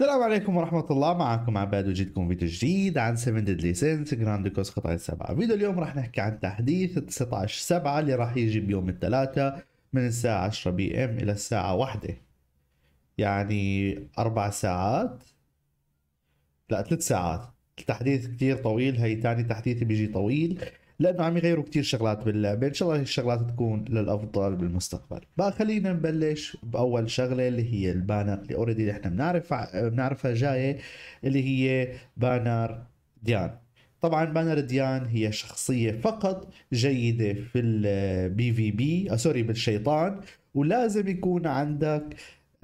السلام عليكم ورحمة الله معكم عباد وجدكم فيديو جديد عن 7 ديدلي سينس Grand Cross قطعة 7 فيديو اليوم راح نحكي عن تحديث 19 7 اللي راح يجي بيوم الثلاثاء من الساعة 10 بي ام إلى الساعة 1 يعني أربع ساعات لا ثلاث ساعات التحديث كتير طويل هي تاني تحديث بيجي طويل لانه عم يغيروا كثير شغلات باللعبه ان شاء الله الشغلات تكون للافضل بالمستقبل بقى خلينا نبلش باول شغله اللي هي البانر اللي اوريدي احنا بنعرف بنعرفها جايه اللي هي بانر ديان طبعا بانر ديان هي شخصيه فقط جيده في البي في بي آه، سوري بالشيطان ولازم يكون عندك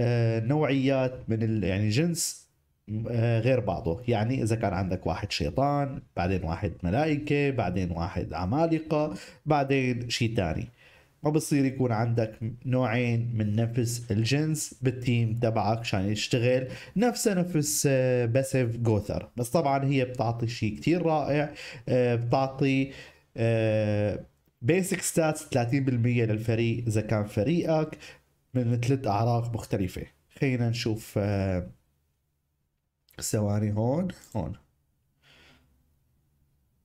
آه، نوعيات من يعني جنس آه، غير بعضه يعني إذا كان عندك واحد شيطان بعدين واحد ملائكة بعدين واحد عمالقة بعدين شيء تاني ما بصير يكون عندك نوعين من نفس الجنس بالتيم تبعك عشان يشتغل نفس نفس باسيف آه، جوثر بس طبعا هي بتعطي شيء كتير رائع آه، بتعطي بيسك ستاتس 30% للفريق اذا كان فريقك من ثلاث اعراق مختلفه خلينا نشوف ثواني هون هون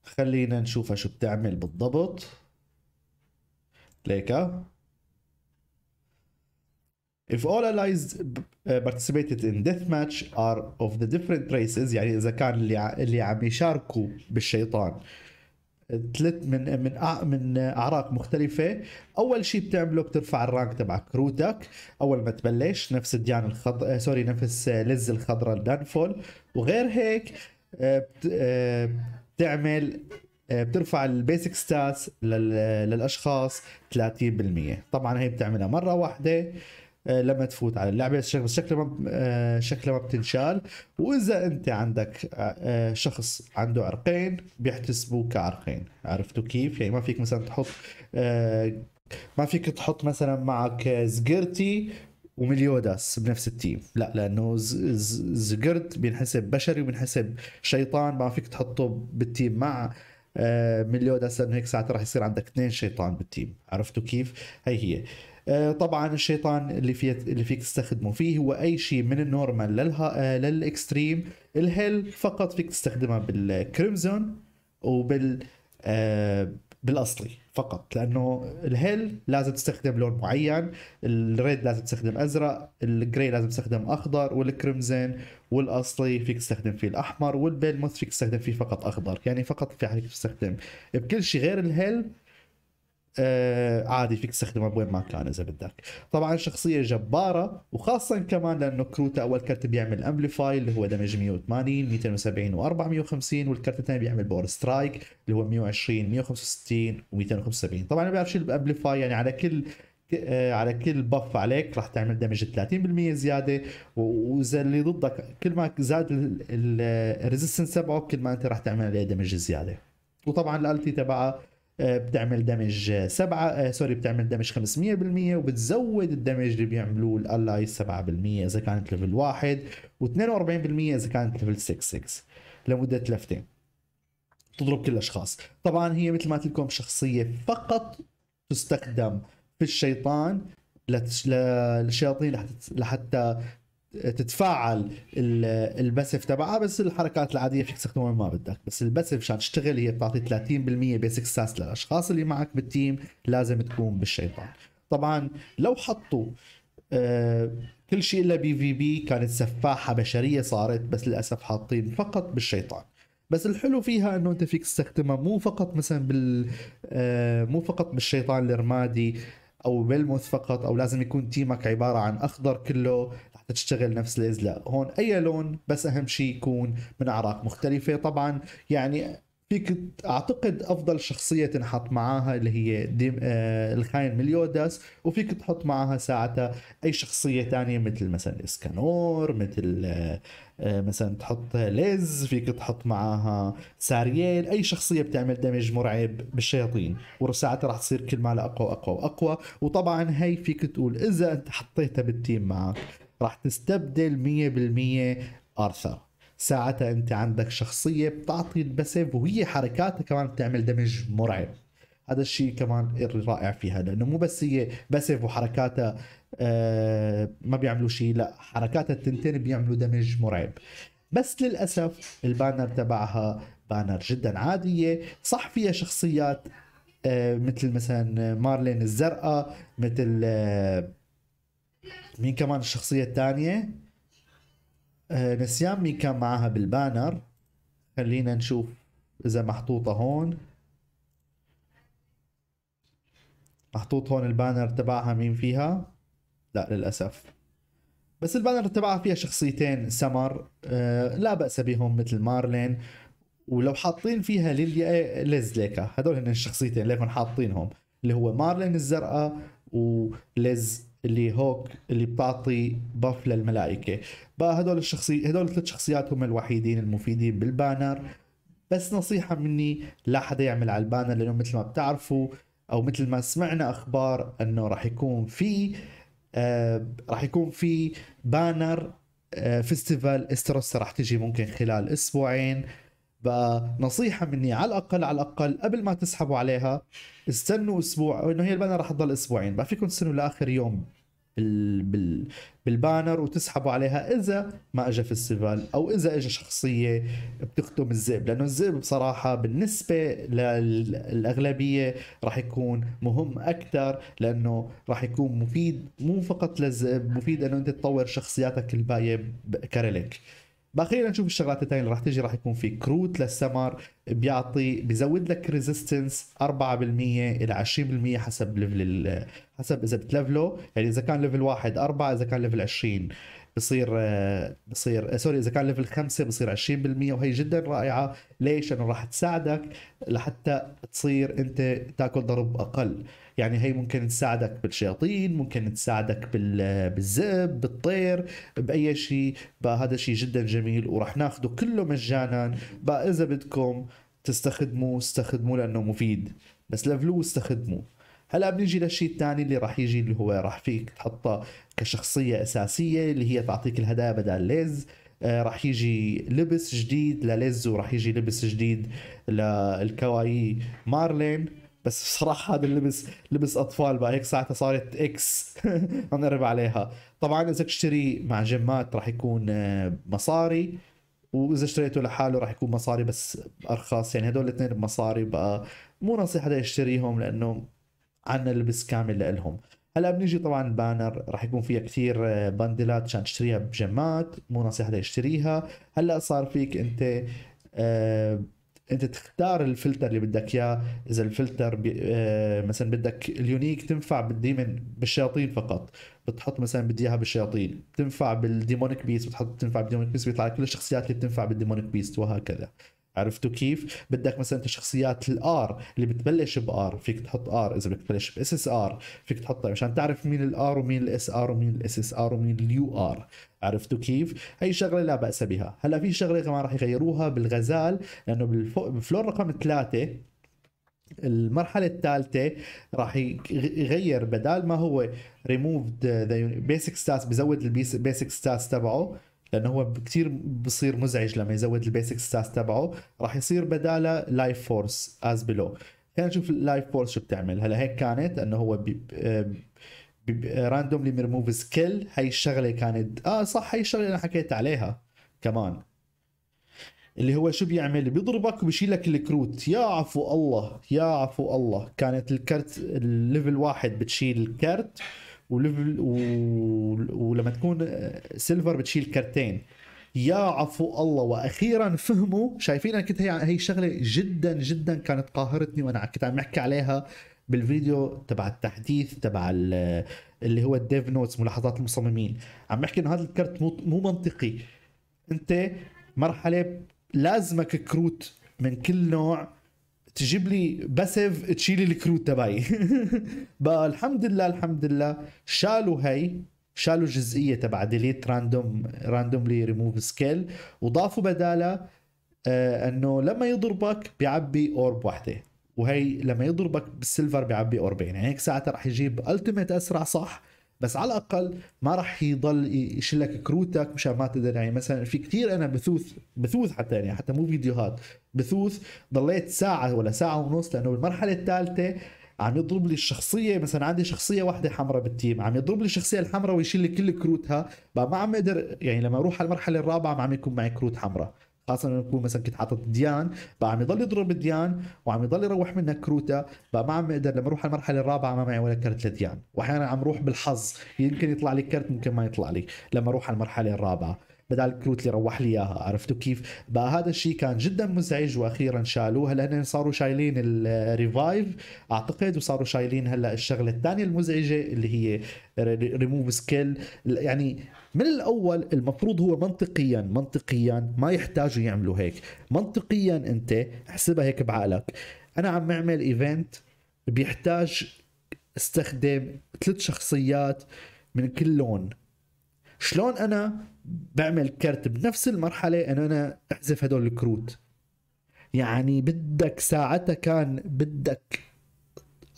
خلينا نشوفها شو بتعمل بالضبط ليكا If all allies participated in deathmatch are of the different races يعني إذا كان اللي اللي عم يشاركوا بالشيطان ثلاث من من من اعراق مختلفه اول شيء بتعمله بترفع الرانك تبعك روتك اول ما تبلش نفس الديان الخض آه، سوري نفس آه، لز الخضراء الدانفول وغير هيك آه، بتعمل بترفع البيسك ستاتس للاشخاص 30% طبعا هي بتعملها مره واحده آه، لما تفوت على اللعبه شكلها ما آه، شكلها ما بتنشال واذا انت عندك آه، شخص عنده عرقين بيحتسبوا كعرقين عرفتوا كيف يعني ما فيك مثلا تحط ما فيك تحط مثلا معك زقرتي ومليوداس بنفس التيم لا لانه زقرت بينحسب بشري وبينحسب شيطان ما فيك تحطه بالتيم مع مليوداس لانه هيك ساعتها راح يصير عندك اثنين شيطان بالتيم عرفتوا كيف هي هي آه، طبعا الشيطان اللي في اللي فيك تستخدمه فيه هو اي شيء من النورمال للها آه، للاكستريم الهيل فقط فيك تستخدمها بالكريمزون وبال آه، بالاصلي فقط لانه الهيل لازم تستخدم لون معين الريد لازم تستخدم ازرق الجراي لازم تستخدم اخضر والكريمزون والاصلي فيك تستخدم فيه الاحمر والبيلموث فيك تستخدم فيه فقط اخضر يعني فقط في حالك تستخدم بكل شيء غير الهيل آه عادي فيك تستخدمه بوين ما كان اذا بدك طبعا شخصيه جباره وخاصه كمان لانه كروتا اول كرت بيعمل امبليفاي اللي هو دمج 180 270 و450 والكرت الثاني بيعمل باور سترايك اللي هو 120 165 و275 طبعا ما بيعرف شو الامبليفاي يعني على كل آه، على كل بف عليك راح تعمل دمج 30% زياده واذا اللي ضدك كل ما زاد الريزستنس تبعه كل ما انت راح تعمل عليه دمج زياده وطبعا الالتي تبعها آه، بتعمل دمج سبعة سوري آه، بتعمل دمج 500% وبتزود الدمج اللي بيعملوه الالاي 7% اذا كانت ليفل 1 و42% اذا كانت ليفل 6 6 لمده لفتين تضرب كل الاشخاص طبعا هي مثل ما قلت لكم شخصيه فقط تستخدم في الشيطان للشياطين لحتى تتفاعل البسف تبعها بس الحركات العاديه فيك تستخدمها ما بدك بس البسف عشان تشتغل هي بتعطي 30% بيسك ساس للاشخاص اللي معك بالتيم لازم تكون بالشيطان طبعا لو حطوا آه، كل شيء الا بي في بي كانت سفاحه بشريه صارت بس للاسف حاطين فقط بالشيطان بس الحلو فيها انه انت فيك تستخدمها مو فقط مثلا بال آه، مو فقط بالشيطان الرمادي او بالموث فقط او لازم يكون تيمك عباره عن اخضر كله تشتغل نفس الازلاء هون اي لون بس اهم شيء يكون من اعراق مختلفه طبعا يعني فيك اعتقد افضل شخصيه تنحط معاها اللي هي ديم آه الخاين مليوداس وفيك تحط معاها ساعتها اي شخصيه ثانيه مثل مثلا اسكانور مثل آه،, آه مثلا تحط ليز فيك تحط معاها سارييل اي شخصيه بتعمل دمج مرعب بالشياطين وساعتها راح تصير كل مالها اقوى واقوى واقوى وطبعا هي فيك تقول اذا انت حطيتها بالتيم معك راح تستبدل 100% ارثر ساعتها انت عندك شخصيه بتعطي البسيف وهي حركاتها كمان بتعمل دمج مرعب هذا الشيء كمان الرائع فيها لانه مو بس هي بسيف وحركاتها آه، ما بيعملوا شيء لا حركاتها التنتين بيعملوا دمج مرعب بس للاسف البانر تبعها بانر جدا عاديه صح فيها شخصيات آه، مثل مثلا مارلين الزرقاء مثل آه، مين كمان الشخصية الثانية آه نسيان مين كان معاها بالبانر خلينا نشوف إذا محطوطة هون محطوط هون البانر تبعها مين فيها لا للأسف بس البانر تبعها فيها شخصيتين سمر آه لا بأس بهم مثل مارلين ولو حاطين فيها ليليا ليزليكا هدول هن الشخصيتين ليكن حاطينهم اللي هو مارلين الزرقاء وليز اللي هوك اللي بتعطي باف للملائكه بقى هدول الشخصي هدول الثلاث شخصيات هم الوحيدين المفيدين بالبانر بس نصيحه مني لا حدا يعمل على البانر لانه مثل ما بتعرفوا او مثل ما سمعنا اخبار انه راح يكون في آه راح يكون في بانر آه فيستيفال استروسا راح تجي ممكن خلال اسبوعين بقى نصيحه مني على الاقل على الاقل قبل ما تسحبوا عليها استنوا اسبوع انه هي البانر رح تضل اسبوعين بقى فيكم تستنوا لاخر يوم بال بال بالبانر وتسحبوا عليها اذا ما اجى فيستيفال او اذا اجى شخصيه بتختم الذئب لانه الذئب بصراحه بالنسبه للاغلبيه راح يكون مهم اكثر لانه راح يكون مفيد مو فقط للذئب مفيد انه انت تطور شخصياتك الباقيه كرلك باخيرا نشوف الشغلات الثانيه اللي راح تجي راح يكون في كروت للسمر بيعطي بزود لك ريزيستنس 4% الى 20% حسب ليفل حسب اذا بتلفله يعني اذا كان ليفل واحد 4 اذا كان ليفل 20 بصير آه، بصير آه، سوري اذا كان ليفل خمسه بصير 20% وهي جدا رائعه ليش؟ لانه راح تساعدك لحتى تصير انت تاكل ضرب اقل يعني هي ممكن تساعدك بالشياطين ممكن تساعدك بالذئب آه، بالطير باي شيء هذا شيء جدا جميل وراح ناخده كله مجانا بقى اذا بدكم تستخدموه استخدموه لانه مفيد بس لفلو استخدموه هلا بنيجي للشيء الثاني اللي راح يجي اللي هو راح فيك تحطه كشخصيه اساسيه اللي هي تعطيك الهدايا بدل ليز آه راح يجي لبس جديد لليز وراح يجي لبس جديد للكوايي مارلين بس بصراحه هذا اللبس لبس اطفال بقى هيك ساعتها صارت اكس نقرب عليها طبعا اذا تشتري مع جمات راح يكون آه، مصاري واذا اشتريته لحاله راح يكون مصاري بس ارخص يعني هدول الاثنين بمصاري بقى مو نصيحه حدا يشتريهم لانه عنا لبس كامل لإلهم هلا بنيجي طبعا البانر راح يكون فيها كثير آه، بندلات عشان تشتريها بجمات مو نصيحه تشتريها هلا صار فيك انت آه انت تختار الفلتر اللي بدك اياه اذا الفلتر بي آه مثلا بدك اليونيك تنفع بالديمن بالشياطين فقط بتحط مثلا بدي اياها بالشياطين بتنفع بالديمونيك بيست بتحط بتنفع بالديمونيك بيست بيطلع لك كل الشخصيات اللي بتنفع بالديمونيك بيست وهكذا عرفتوا كيف؟ بدك مثلا انت شخصيات الار اللي بتبلش بار فيك تحط ار اذا بدك تبلش باس اس ار فيك تحطها مشان تعرف مين الار ومين الاس ار ومين الاس اس ار ومين اليو ار عرفتوا كيف؟ هي شغله لا باس بها، هلا في شغله كمان راح يغيروها بالغزال لانه بالفلور رقم ثلاثه المرحلة الثالثة راح يغير بدال ما هو ريموفد ذا بيسك ستاتس بزود البيسك ستاتس تبعه لانه هو كثير بصير مزعج لما يزود البيسك ستاتس تبعه راح يصير بداله لايف فورس از بلو خلينا نشوف اللايف فورس شو بتعمل هلا هيك كانت انه هو راندوملي ريموف سكيل هاي الشغله كانت اه صح هاي الشغله انا حكيت عليها كمان اللي هو شو بيعمل بيضربك وبشيلك الكروت يا عفو الله يا عفو الله كانت الكرت الليفل واحد بتشيل الكرت وليفل و... ولما تكون سيلفر بتشيل كرتين يا عفو الله واخيرا فهموا شايفين انا كنت هي هي شغله جدا جدا كانت قاهرتني وانا كنت عم احكي عليها بالفيديو تبع التحديث تبع اللي هو الديف نوتس ملاحظات المصممين عم احكي انه هذا الكرت مو مو منطقي انت مرحله لازمك كروت من كل نوع تجيب لي باسيف تشيل الكروت تبعي بقى الحمد لله الحمد لله شالوا هي شالوا الجزئيه تبع ديليت راندوم راندوملي ريموف سكيل وضافوا بدالها آه انه لما يضربك بيعبي اورب وحده وهي لما يضربك بالسيلفر بيعبي اوربين يعني هيك ساعتها رح يجيب التيميت اسرع صح بس على الاقل ما راح يضل يشلك كروتك مشان ما تقدر يعني مثلا في كثير انا بثوث بثوث حتى يعني حتى مو فيديوهات بثوث ضليت ساعه ولا ساعه ونص لانه بالمرحله الثالثه عم يضرب لي الشخصيه مثلا عندي شخصيه واحده حمراء بالتيم عم يضرب لي الشخصيه الحمراء ويشيل لي كل كروتها بقى ما عم اقدر يعني لما اروح على المرحله الرابعه ما عم يكون معي كروت حمراء خاصة لما يكون مثلا كنت حاطط ديان بقى عم يضل يضرب الديان وعم يضل يروح منها كروتا بقى ما عم اقدر لما اروح على المرحلة الرابعة ما معي ولا كرت لديان واحيانا عم روح بالحظ يمكن يطلع لي كرت ممكن ما يطلع لي لما اروح على المرحلة الرابعة بدل الكروت اللي روح لي اياها عرفتوا كيف؟ بقى هذا الشيء كان جدا مزعج واخيرا شالوه هلا صاروا شايلين الريفايف اعتقد وصاروا شايلين هلا الشغله الثانيه المزعجه اللي هي ريموف سكيل يعني من الاول المفروض هو منطقيا منطقيا ما يحتاجوا يعملوا هيك منطقيا انت احسبها هيك بعقلك انا عم اعمل ايفنت بيحتاج استخدم ثلاث شخصيات من كل لون شلون انا بعمل كرت بنفس المرحله انه انا احذف هدول الكروت يعني بدك ساعتها كان بدك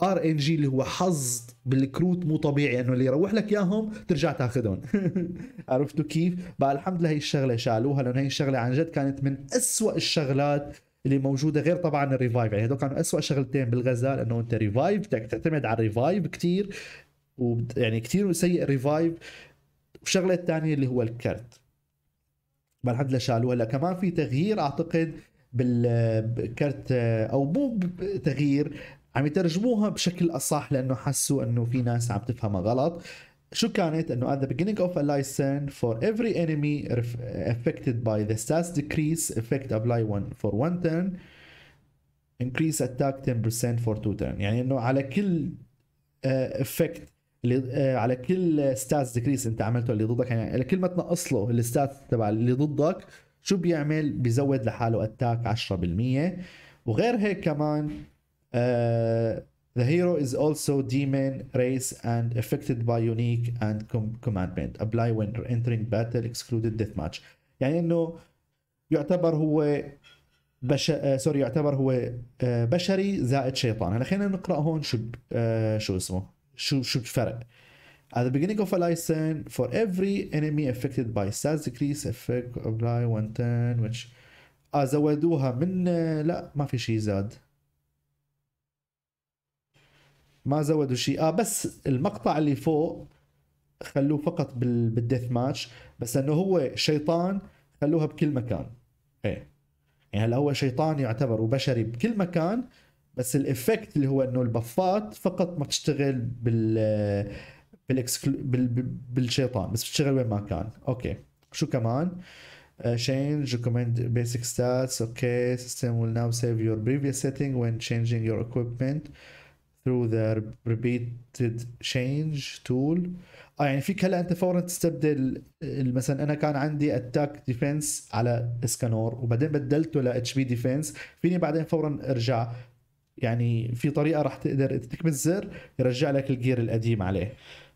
ار ان جي اللي هو حظ بالكروت مو طبيعي انه اللي يروح لك اياهم ترجع تاخذهم عرفتوا كيف؟ بقى الحمد لله هي الشغله شالوها لانه هي الشغله عن جد كانت من أسوأ الشغلات اللي موجوده غير طبعا الريفايف يعني هدول كانوا أسوأ شغلتين بالغزال انه انت ريفايف بدك تعتمد على الريفايف كثير ويعني كثير سيء الريفايف والشغله الثانيه اللي هو الكرت بقى الحمد لله شالوها هلا كمان في تغيير اعتقد بالكرت او مو تغيير عم يترجموها بشكل اصح لانه حسوا انه في ناس عم تفهمها غلط شو كانت انه at the beginning of a license for every enemy affected by the stats decrease effect apply one for one turn increase attack 10% for two turn يعني انه على كل افكت آه، uh, اللي آه، على كل stats decrease انت عملته اللي ضدك يعني على كل ما تنقص له الستات تبع اللي ضدك شو بيعمل بيزود لحاله اتاك 10% وغير هيك كمان Uh, the hero is also demon race and affected by unique and com commandment apply when entering battle excluded deathmatch يعني انه يعتبر هو بش... سوري uh, يعتبر هو uh, بشري زائد شيطان هلا خلينا نقرا هون شو شو اسمه شو شو الفرق At the beginning of a license, for every enemy affected by stats decrease effect apply one turn which اه زودوها من لا ما في شيء زاد ما زودوا شيء اه بس المقطع اللي فوق خلوه فقط بالديث ماتش بس انه هو شيطان خلوها بكل مكان ايه يعني هلا هو شيطان يعتبر وبشري بكل مكان بس الافكت اللي هو انه البفات فقط ما تشتغل بال بالاكسكلو بال... بالشيطان بس بتشتغل وين ما كان اوكي شو كمان آه، change recommend basic stats okay system will now save your previous setting when changing your equipment through the repeated change tool اه يعني فيك هلا انت فورا تستبدل آه، مثلا انا كان عندي اتاك ديفنس على اسكانور وبعدين بدلته لاتش بي ديفنس فيني بعدين فورا ارجع يعني في طريقه راح تقدر تكبس زر يرجع لك الجير القديم عليه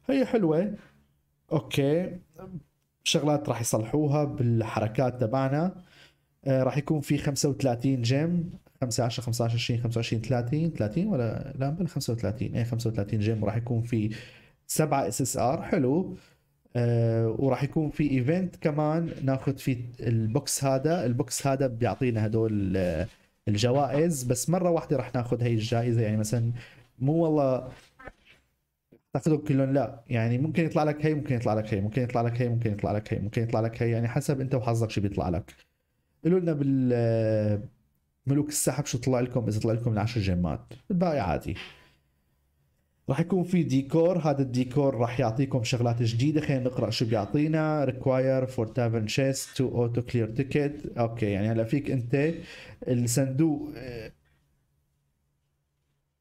هي حلوه اوكي شغلات راح يصلحوها بالحركات تبعنا آه، راح يكون في 35 جيم 5 10 15 20 25 30 30 ولا لا بل 35 اي 35 جيم وراح يكون في 7 اس اس ار حلو أه وراح يكون في ايفنت كمان ناخذ فيه البوكس هذا البوكس هذا بيعطينا هدول آه، الجوائز بس مره واحده راح ناخذ هي الجائزه يعني مثلا مو والله تاخذهم كلهم لا يعني ممكن يطلع لك هي ممكن يطلع لك هي ممكن يطلع لك هي ممكن يطلع لك هي ممكن يطلع لك هي يعني حسب انت وحظك شو بيطلع لك قولوا لنا بال آه، ملوك السحب شو طلع لكم اذا طلع لكم من 10 جيمات الباقي عادي راح يكون في ديكور هذا الديكور راح يعطيكم شغلات جديده خلينا نقرا شو بيعطينا ريكواير فور تافن chest تو اوتو كلير تيكت اوكي يعني هلا فيك انت الصندوق إيه،,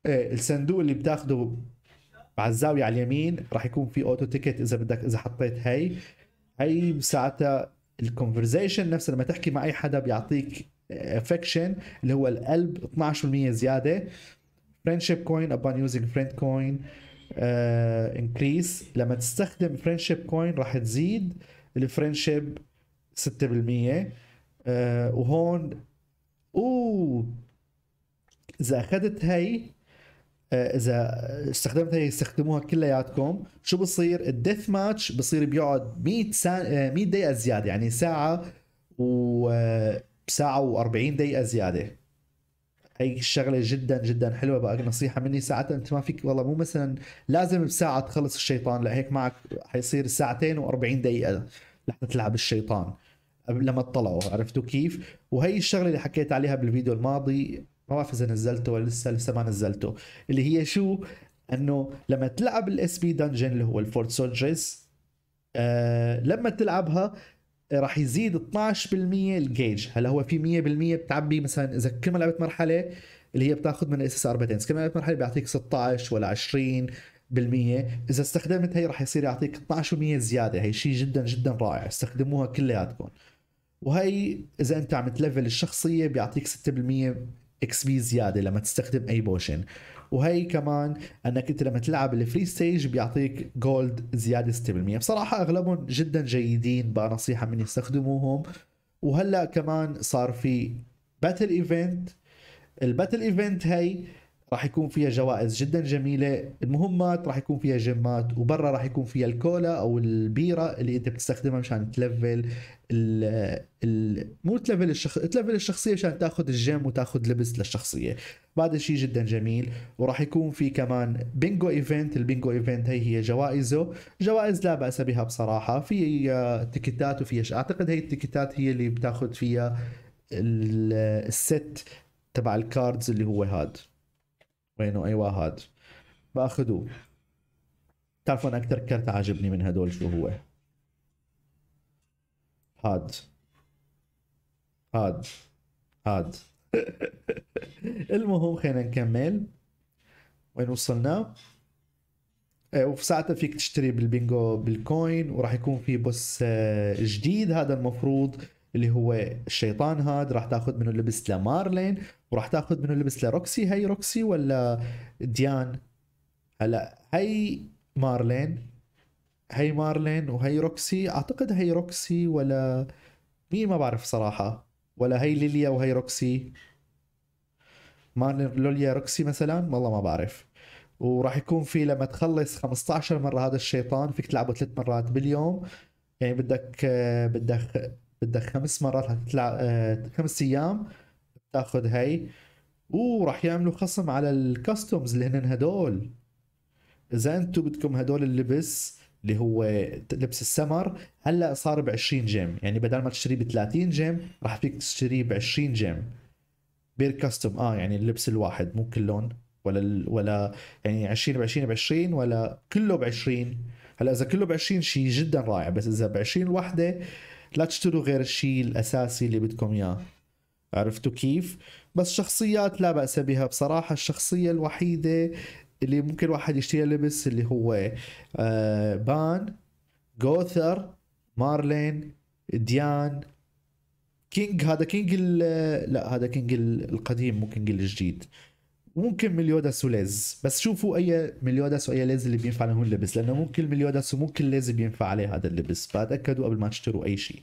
ايه الصندوق اللي بتاخده على الزاويه على اليمين راح يكون في اوتو تيكت اذا بدك اذا حطيت هي هي ساعتها الكونفرزيشن نفسه لما تحكي مع اي حدا بيعطيك افكشن اللي هو القلب 12% زياده فريندشيب كوين ابون يوزنج فريند كوين انكريس لما تستخدم فريندشيب كوين راح تزيد الفريندشيب 6% آه، وهون اوه اذا اخذت هي آه، اذا استخدمت هي استخدموها كلياتكم شو بصير الديث ماتش بصير بيقعد 100 100 آه، دقيقه زياده يعني ساعه و ساعة و40 دقيقة زيادة هي الشغله جدا جدا حلوه بقى نصيحه مني ساعتها انت ما فيك والله مو مثلا لازم بساعه تخلص الشيطان لا هيك معك حيصير ساعتين و40 دقيقه رح تلعب الشيطان لما تطلعوا عرفتوا كيف وهي الشغله اللي حكيت عليها بالفيديو الماضي ما بعرف اذا نزلته ولا لسه لسه ما نزلته اللي هي شو انه لما تلعب الاس بي دنجن اللي هو الفورت سولجرز آه لما تلعبها راح يزيد 12% الجيج هلا هو في 100% بتعبي مثلا اذا كل ما لعبت مرحله اللي هي بتاخذ من الاس اس ار بعدين كل ما لعبت مرحله بيعطيك 16 ولا 20 بالمية إذا استخدمت هي رح يصير يعطيك 12% زيادة هي شيء جدا جدا رائع استخدموها كلياتكم وهي إذا أنت عم تلفل الشخصية بيعطيك 6% اكس بي زيادة لما تستخدم أي بوشن وهي كمان انك انت لما تلعب الفري ستيج بيعطيك جولد زياده 6% بصراحه اغلبهم جدا جيدين بقى نصيحه مني استخدموهم وهلا كمان صار في باتل ايفنت الباتل ايفنت هي راح يكون فيها جوائز جدا جميله المهمات راح يكون فيها جيمات وبرا راح يكون فيها الكولا او البيره اللي انت بتستخدمها مشان تلفل ال ال مو تلفل الشخ تلفل الشخصيه مشان تاخذ الجيم وتاخذ لبس للشخصيه هذا شيء جدا جميل وراح يكون في كمان بينجو ايفنت البينجو ايفنت هي هي جوائزه جوائز لا باس بها بصراحه في تيكتات وفي اعتقد هي التيكتات هي اللي بتاخذ فيها الست تبع الكاردز اللي هو هذا وينه ايوه هاد باخذوه بتعرفوا انا اكثر كرت عاجبني من هدول شو هو هاد هاد هاد المهم خلينا نكمل وين وصلنا إيه، وفي ساعتها فيك تشتري بالبينجو بالكوين وراح يكون في بوس آه، جديد هذا المفروض اللي هو الشيطان هاد راح تاخذ منه لبس لمارلين وراح تاخذ منه لبس لروكسي هي روكسي ولا ديان هلا هي مارلين هي مارلين وهي روكسي اعتقد هي روكسي ولا مين ما بعرف صراحه ولا هي ليليا وهي روكسي مارلين لوليا روكسي مثلا والله ما بعرف وراح يكون في لما تخلص 15 مره هذا الشيطان فيك تلعبه ثلاث مرات باليوم يعني بدك بدك بدك خمس مرات هتطلع آه، خمس ايام بتاخذ هي وراح يعملوا خصم على الكاستومز اللي هن هدول اذا انتم بدكم هدول اللبس اللي هو لبس السمر هلا صار ب 20 جيم يعني بدل ما تشتريه ب 30 جيم راح فيك تشتريه ب 20 جيم بير كاستوم اه يعني اللبس الواحد مو كل لون ولا ولا يعني 20 ب 20 ب 20 ولا كله ب 20 هلا اذا كله ب 20 شيء جدا رائع بس اذا ب 20 وحده لا تشتروا غير الشيء الاساسي اللي بدكم اياه عرفتوا كيف بس شخصيات لا باس بها بصراحه الشخصيه الوحيده اللي ممكن واحد يشتري لبس اللي هو آه بان جوثر مارلين ديان كينج هذا كينج لا هذا كينج القديم مو كينج الجديد ممكن مليوداس وليز بس شوفوا اي مليوداس واي ليز اللي بينفع لهون اللبس لانه ممكن مليوداس وممكن ليز بينفع عليه هذا اللبس فتاكدوا قبل ما تشتروا اي شيء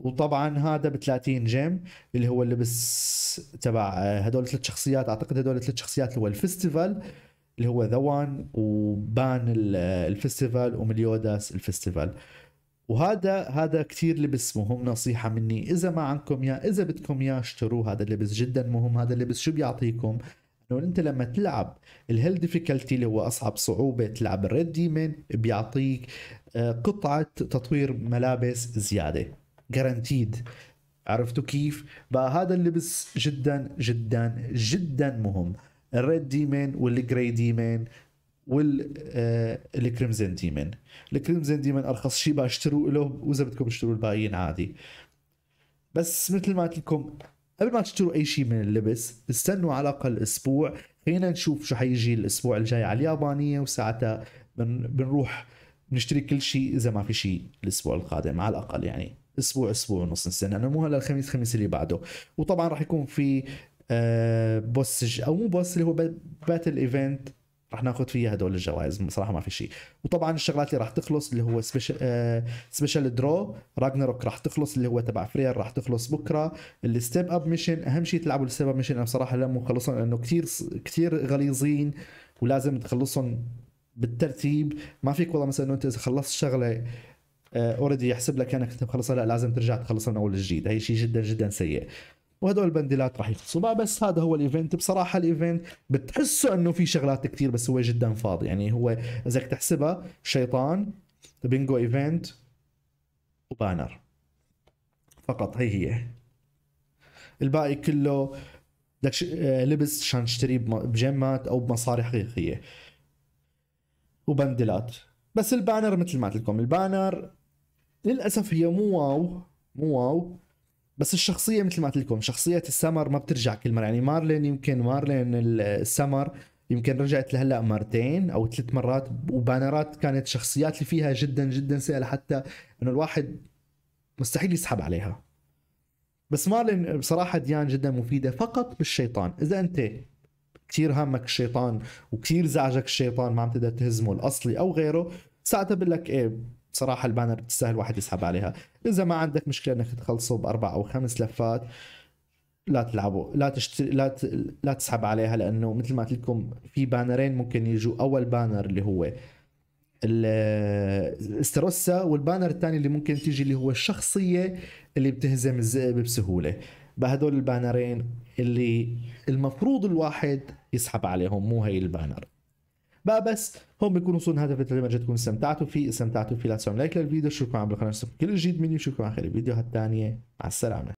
وطبعا هذا ب 30 جيم اللي هو اللبس تبع آه، هدول ثلاث شخصيات اعتقد هدول ثلاث شخصيات اللي هو الفستيفال اللي هو ذوان وبان آه، الفستيفال ومليوداس الفستيفال وهذا هذا كثير لبس مهم نصيحه مني اذا ما عندكم اياه اذا بدكم اياه اشتروه هذا اللبس جدا مهم هذا اللبس شو بيعطيكم انه انت لما تلعب الهيل ديفيكالتي اللي هو اصعب صعوبه تلعب الريد ديمن بيعطيك آه، قطعه تطوير ملابس زياده جرانتيد عرفتوا كيف؟ بقى هذا اللبس جدا جدا جدا مهم الريد ديمن والجراي ديمن والكريمزن ديمن الكريمزن ديمن ارخص شيء بشتروا له واذا بدكم تشتروا الباقيين عادي بس مثل ما قلت لكم قبل ما تشتروا اي شيء من اللبس استنوا على الاقل اسبوع خلينا نشوف شو حيجي الاسبوع الجاي على اليابانيه وساعتها بن... بنروح نشتري كل شيء اذا ما في شيء الاسبوع القادم على الاقل يعني اسبوع اسبوع ونص نستنى لانه مو هلا الخميس خميس اللي بعده وطبعا راح يكون في آه، بوس او مو بوس اللي هو باتل ايفنت راح ناخذ فيها هدول الجوائز بصراحه ما في شيء وطبعا الشغلات اللي راح تخلص اللي هو سبيشال سبيشال درو راجنروك راح تخلص اللي هو تبع فرير راح تخلص بكره الستيب اب ميشن اهم شيء تلعبوا الستيب اب ميشن انا بصراحه لا مخلصهم لانه كثير كثير غليظين ولازم تخلصهم بالترتيب ما فيك والله مثلا انت اذا خلصت شغله اوريدي آه، يحسب لك انك انت مخلصها لا لازم ترجع تخلصها من اول جديد هي شيء جدا جدا سيء وهدول البندلات راح يخلصوا بس هذا هو الايفنت بصراحه الايفنت بتحسه انه في شغلات كثير بس هو جدا فاضي يعني هو اذا تحسبها شيطان بينجو ايفنت وبانر فقط هي هي الباقي كله بدك آه، لبس عشان تشتريه بجمات او بمصاري حقيقيه وبندلات بس البانر مثل ما قلت لكم البانر للاسف هي مو واو مو واو بس الشخصيه مثل ما قلت لكم شخصيه السمر ما بترجع كل مره يعني مارلين يمكن مارلين السمر يمكن رجعت لهلا مرتين او ثلاث مرات وبانرات كانت شخصيات اللي فيها جدا جدا سهله حتى انه الواحد مستحيل يسحب عليها بس مارلين بصراحه ديان جدا مفيده فقط بالشيطان اذا انت كثير هامك الشيطان وكثير زعجك الشيطان ما عم تقدر تهزمه الاصلي او غيره ساعتها بقول لك ايه بصراحه البانر بتستاهل واحد يسحب عليها اذا ما عندك مشكله انك تخلصه باربع او خمس لفات لا تلعبوا لا تشتري لا ت... لا تسحب عليها لانه مثل ما قلت لكم في بانرين ممكن يجوا اول بانر اللي هو الاستروسا والبانر الثاني اللي ممكن تيجي اللي هو الشخصيه اللي بتهزم الذئب بسهوله بهدول البانرين اللي المفروض الواحد يسحب عليهم مو هي البانر ما بس هم بيكونوا وصلنا هذا الفيديو تقريبا تكونوا استمتعتوا فيه استمتعتوا فيه لا تنسوا لايك للفيديو شكرا على القناه كل جديد مني واشوفكم على خير الفيديوهات الثانيه مع السلامه